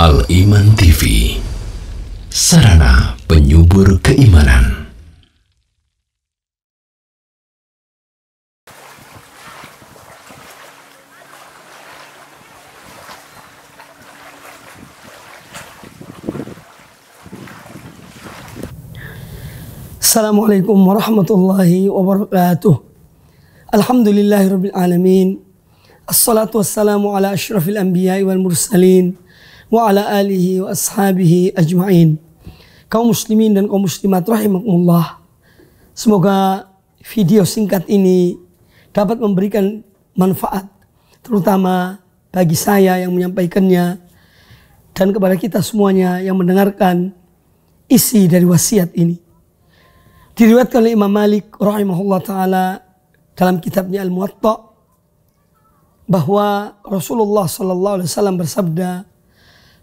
Al-Iman TV Sarana penyubur keimanan السلام عليكم ورحمة الله وبركاته الحمد لله رب العالمين الصلاة والسلام على أشرف الأنبياء والمرسلين wa ala alihi wa ashabihi ajma'in. Kaum muslimin dan kaum muslimat rahimakumullah. Semoga video singkat ini dapat memberikan manfaat terutama bagi saya yang menyampaikannya dan kepada kita semuanya yang mendengarkan isi dari wasiat ini. Diriwayatkan oleh Imam Malik rahimahullah taala dalam kitabnya Al-Muwatta bahwa Rasulullah sallallahu alaihi wasallam bersabda,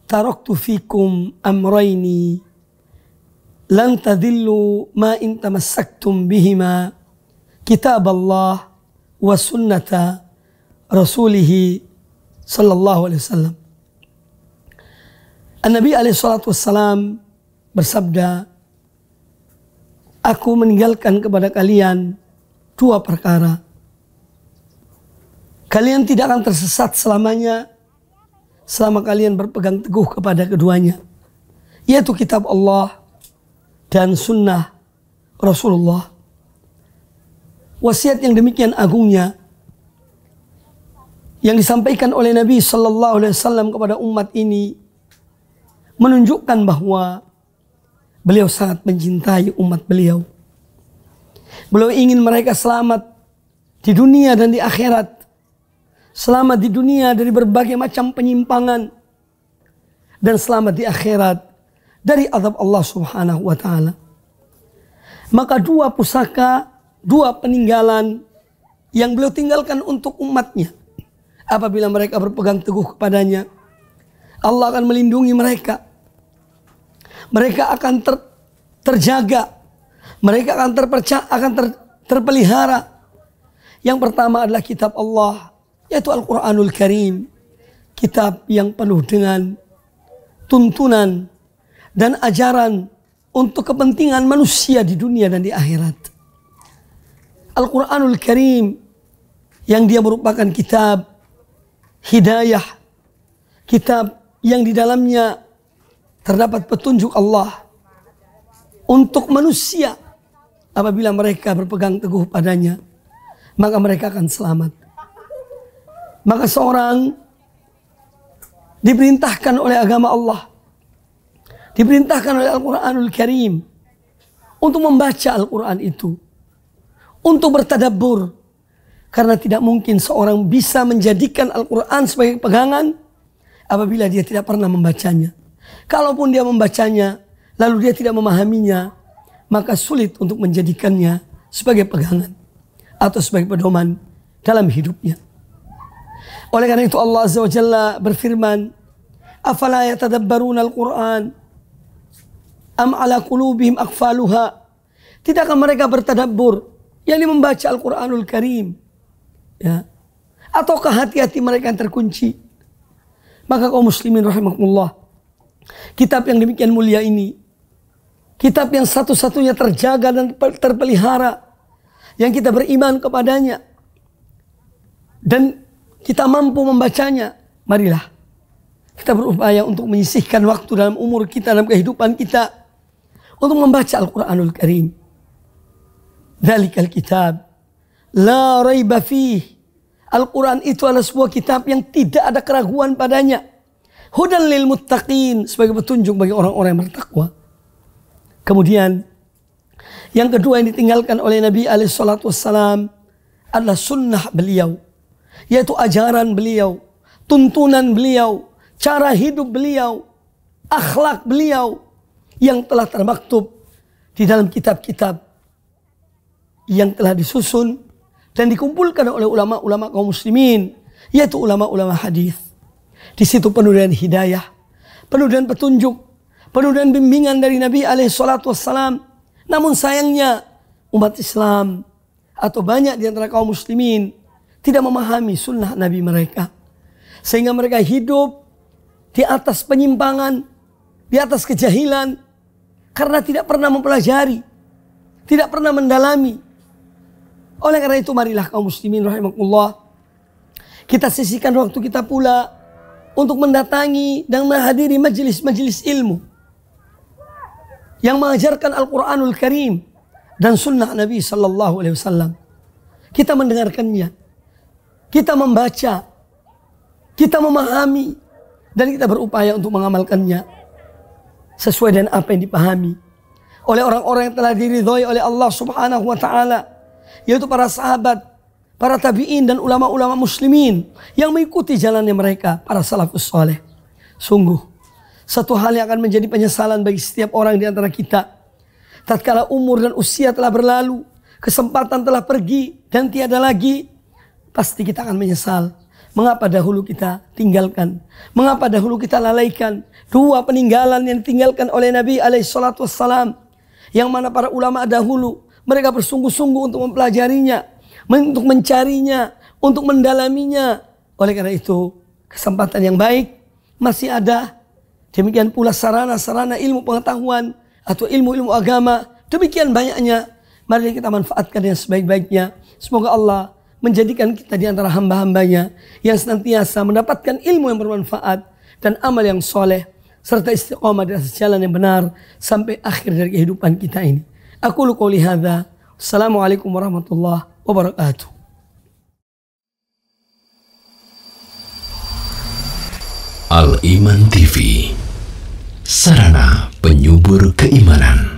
taraktu fikum amraini lan tadillu ma in tamassaktum bihima kitab Allah wa sunnata rasulih sallallahu alaihi wasallam Nabi alaihi salatu wassalam bersabda Aku meninggalkan kepada kalian dua perkara Kalian tidak akan tersesat selamanya selama kalian berpegang teguh kepada keduanya. Yaitu kitab Allah dan sunnah Rasulullah. Wasiat yang demikian agungnya yang disampaikan oleh Nabi Shallallahu Alaihi Wasallam kepada umat ini menunjukkan bahwa beliau sangat mencintai umat beliau. Beliau ingin mereka selamat di dunia dan di akhirat selamat di dunia dari berbagai macam penyimpangan dan selamat di akhirat dari azab Allah Subhanahu wa taala. Maka dua pusaka, dua peninggalan yang beliau tinggalkan untuk umatnya apabila mereka berpegang teguh kepadanya Allah akan melindungi mereka. Mereka akan ter, terjaga. Mereka akan terpercaya, akan ter, terpelihara. Yang pertama adalah kitab Allah yaitu Al-Quranul Karim. Kitab yang penuh dengan tuntunan dan ajaran untuk kepentingan manusia di dunia dan di akhirat. Al-Quranul Karim yang dia merupakan kitab hidayah. Kitab yang di dalamnya terdapat petunjuk Allah untuk manusia apabila mereka berpegang teguh padanya. Maka mereka akan selamat. Maka seorang diperintahkan oleh agama Allah. Diperintahkan oleh Al-Quranul Karim. Untuk membaca Al-Quran itu. Untuk bertadabur. Karena tidak mungkin seorang bisa menjadikan Al-Quran sebagai pegangan apabila dia tidak pernah membacanya. Kalaupun dia membacanya, lalu dia tidak memahaminya, maka sulit untuk menjadikannya sebagai pegangan atau sebagai pedoman dalam hidupnya. Oleh karena itu Allah Azza wa Jalla berfirman, "Afala yatadabbaruna al-Qur'an am ala qulubihim aqfaluha?" Tidakkah mereka bertadabbur, yakni membaca Al-Qur'anul Karim? Ya. Ataukah hati-hati mereka yang terkunci? Maka kaum muslimin rahimakumullah, kitab yang demikian mulia ini, kitab yang satu-satunya terjaga dan terpelihara, yang kita beriman kepadanya, dan kita mampu membacanya, marilah kita berupaya untuk menyisihkan waktu dalam umur kita, dalam kehidupan kita untuk membaca Al-Quranul Karim. Dalikal kitab. La raiba fih. Al-Quran itu adalah sebuah kitab yang tidak ada keraguan padanya. Hudan lil muttaqin. Sebagai petunjuk bagi orang-orang yang bertakwa. Kemudian, yang kedua yang ditinggalkan oleh Nabi alaihi adalah sunnah beliau yaitu ajaran beliau, tuntunan beliau, cara hidup beliau, akhlak beliau yang telah termaktub di dalam kitab-kitab yang telah disusun dan dikumpulkan oleh ulama-ulama kaum muslimin yaitu ulama-ulama hadis. Di situ penuh dengan hidayah, penuh dengan petunjuk, penuh dengan bimbingan dari Nabi alaihi salatu wassalam. Namun sayangnya umat Islam atau banyak di antara kaum muslimin tidak memahami sunnah Nabi mereka. Sehingga mereka hidup di atas penyimpangan, di atas kejahilan. Karena tidak pernah mempelajari, tidak pernah mendalami. Oleh karena itu marilah kaum muslimin rahimakumullah. Kita sisihkan waktu kita pula untuk mendatangi dan menghadiri majelis-majelis ilmu. Yang mengajarkan Al-Quranul Karim dan sunnah Nabi Sallallahu Alaihi Wasallam. Kita mendengarkannya kita membaca, kita memahami, dan kita berupaya untuk mengamalkannya sesuai dengan apa yang dipahami oleh orang-orang yang telah diridhoi oleh Allah Subhanahu wa taala yaitu para sahabat, para tabi'in dan ulama-ulama muslimin yang mengikuti jalannya mereka para salafus soleh. Sungguh satu hal yang akan menjadi penyesalan bagi setiap orang di antara kita tatkala umur dan usia telah berlalu, kesempatan telah pergi dan tiada lagi pasti kita akan menyesal. Mengapa dahulu kita tinggalkan? Mengapa dahulu kita lalaikan? Dua peninggalan yang ditinggalkan oleh Nabi alaihissalatu wassalam. Yang mana para ulama dahulu mereka bersungguh-sungguh untuk mempelajarinya. Untuk mencarinya. Untuk mendalaminya. Oleh karena itu kesempatan yang baik masih ada. Demikian pula sarana-sarana ilmu pengetahuan atau ilmu-ilmu agama. Demikian banyaknya. Mari kita manfaatkan yang sebaik-baiknya. Semoga Allah menjadikan kita di antara hamba-hambanya yang senantiasa mendapatkan ilmu yang bermanfaat dan amal yang soleh serta istiqomah di atas jalan yang benar sampai akhir dari kehidupan kita ini. Aku luka qouli Assalamualaikum warahmatullahi wabarakatuh. Al Iman TV Sarana penyubur keimanan